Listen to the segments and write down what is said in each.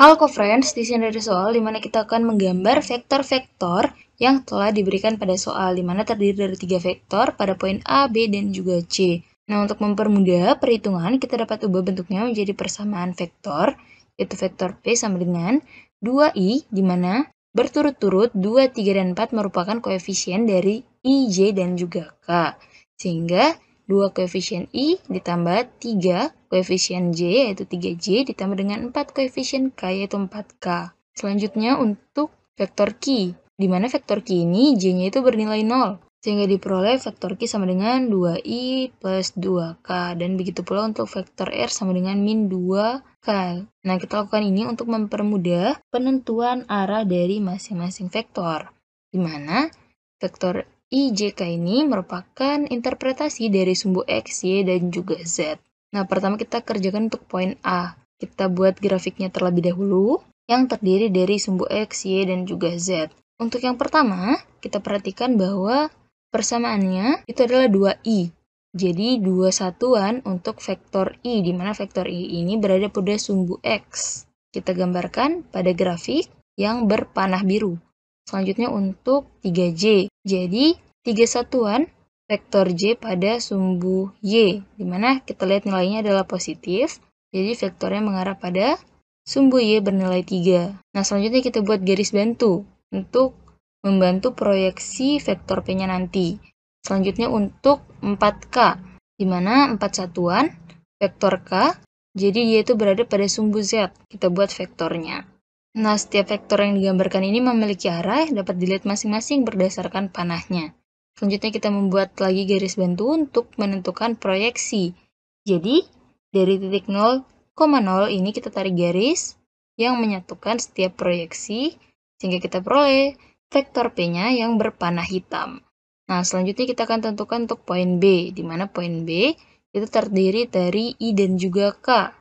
Halo co-friends, di sini ada soal di mana kita akan menggambar vektor-vektor yang telah diberikan pada soal, di mana terdiri dari tiga vektor pada poin A, B, dan juga C. Nah, untuk mempermudah perhitungan, kita dapat ubah bentuknya menjadi persamaan vektor, yaitu vektor P sama dengan 2I, di mana berturut-turut 2, 3, dan 4 merupakan koefisien dari I, J, dan juga K. Sehingga 2 koefisien I ditambah 3 koefisien J yaitu 3J ditambah dengan 4 koefisien K yaitu 4K. Selanjutnya untuk vektor Q, di mana vektor Q ini J-nya itu bernilai 0, sehingga diperoleh vektor Q sama dengan 2I plus 2K, dan begitu pula untuk vektor R sama dengan min 2K. Nah, kita lakukan ini untuk mempermudah penentuan arah dari masing-masing vektor, di mana vektor IJK ini merupakan interpretasi dari sumbu X, Y, dan juga Z. Nah, pertama kita kerjakan untuk poin A. Kita buat grafiknya terlebih dahulu, yang terdiri dari sumbu X, Y, dan juga Z. Untuk yang pertama, kita perhatikan bahwa persamaannya itu adalah 2I. Jadi dua satuan untuk vektor i, di mana vektor i ini berada pada sumbu x. Kita gambarkan pada grafik yang berpanah biru. Selanjutnya untuk 3J. Jadi, 3 satuan vektor J pada sumbu Y, di mana kita lihat nilainya adalah positif, jadi vektornya mengarah pada sumbu Y bernilai 3. Nah, selanjutnya kita buat garis bantu untuk membantu proyeksi vektor P-nya nanti. Selanjutnya untuk 4K, di mana 4 satuan, vektor K, jadi dia itu berada pada sumbu Z. Kita buat vektornya. Nah, setiap vektor yang digambarkan ini memiliki arah yang dapat dilihat masing-masing berdasarkan panahnya. Selanjutnya kita membuat lagi garis bantu untuk menentukan proyeksi. Jadi, dari titik 0,0 ini kita tarik garis yang menyatukan setiap proyeksi sehingga kita peroleh vektor P-nya yang berpanah hitam. Nah, selanjutnya kita akan tentukan untuk poin B, di mana poin B itu terdiri dari I dan juga K.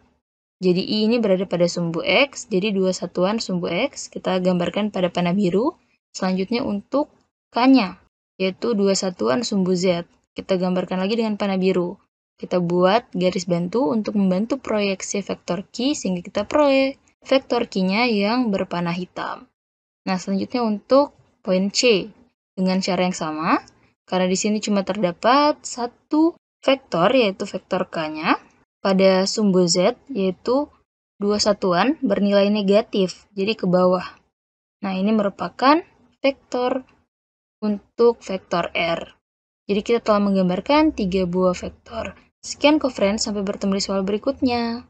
Jadi I ini berada pada sumbu X, jadi dua satuan sumbu X kita gambarkan pada panah biru. Selanjutnya untuk K-nya, yaitu dua satuan sumbu Z. Kita gambarkan lagi dengan panah biru. Kita buat garis bantu untuk membantu proyeksi vektor Q sehingga kita proyek vektor Q-nya yang berpanah hitam. Nah, selanjutnya untuk poin C. Dengan cara yang sama, karena di sini cuma terdapat satu vektor, yaitu vektor K-nya, pada sumbu Z, yaitu dua satuan bernilai negatif, jadi ke bawah. Nah, ini merupakan vektor untuk vektor R. Jadi kita telah menggambarkan tiga buah vektor. Sekian conference, sampai bertemu di soal berikutnya.